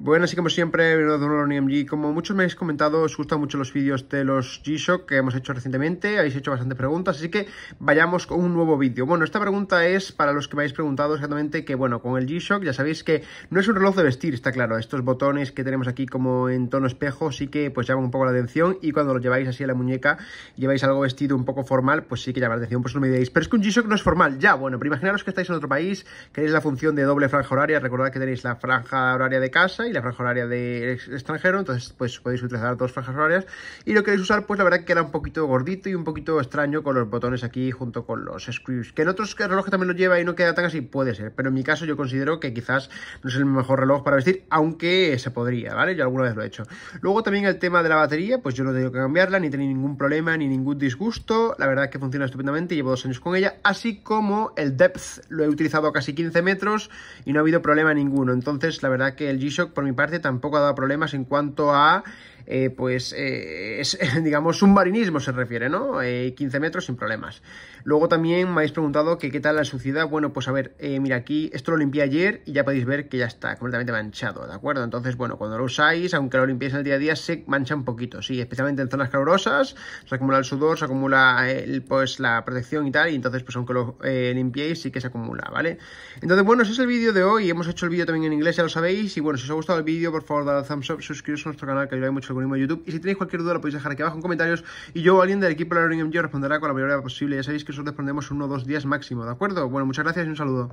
Bueno, así como siempre, bienvenidos a Como muchos me habéis comentado, os gustan mucho los vídeos de los G-Shock que hemos hecho recientemente, habéis hecho bastantes preguntas, así que vayamos con un nuevo vídeo. Bueno, esta pregunta es para los que me habéis preguntado exactamente que, bueno, con el G-Shock ya sabéis que no es un reloj de vestir, está claro, estos botones que tenemos aquí como en tono espejo sí que pues llaman un poco la atención y cuando lo lleváis así a la muñeca, lleváis algo vestido un poco formal, pues sí que llama la atención, pues no me diréis, pero es que un G-Shock no es formal, ya, bueno, pero imaginaros que estáis en otro país, queréis la función de doble franja horaria, recordad que tenéis la franja horaria de casa y la franja horaria de extranjero, entonces pues podéis utilizar dos franjas horarias y lo queréis usar pues la verdad que era un poquito gordito y un poquito extraño con los botones aquí junto con los screws, que en otros relojes también lo lleva y no queda tan así, puede ser, pero en mi caso yo considero que quizás no es el mejor reloj para vestir, aunque se podría, ¿vale? Yo alguna vez lo he hecho. Luego también el tema de la batería, pues yo no tengo que cambiarla, ni tenía ningún problema, ni ningún disgusto, la verdad que funciona estupendamente, llevo dos años con ella, así como el depth, lo he utilizado a casi 15 metros y no ha habido problema ninguno, entonces la verdad que el G-Shock por mi parte tampoco ha dado problemas en cuanto a eh, pues eh, digamos, es, digamos, se refiere, ¿no? 15 eh, metros sin problemas. Luego también me habéis preguntado que qué tal la suciedad. Bueno, pues a ver, mira aquí, esto lo limpié ayer y ya podéis ver que ya está completamente manchado, ¿de acuerdo? Entonces, bueno, cuando lo usáis, aunque lo limpiéis en el día a día, se mancha un poquito, sí, especialmente en zonas calurosas, se acumula el sudor, se acumula pues la protección y tal, y entonces, pues aunque lo limpiéis, sí que se acumula, ¿vale? Entonces, bueno, ese es el vídeo de hoy, hemos hecho el vídeo también en inglés, ya lo sabéis, y bueno, si os ha gustado el vídeo, por favor, dadle a thumbs up, suscribiros a nuestro canal, que ayuda mucho y si tenéis cualquier duda, lo podéis dejar aquí abajo en comentarios. Y yo o alguien del equipo de Learning MG responderá con la mayor posible. Ya sabéis que solo respondemos uno o dos días máximo, ¿de acuerdo? Bueno, muchas gracias y un saludo.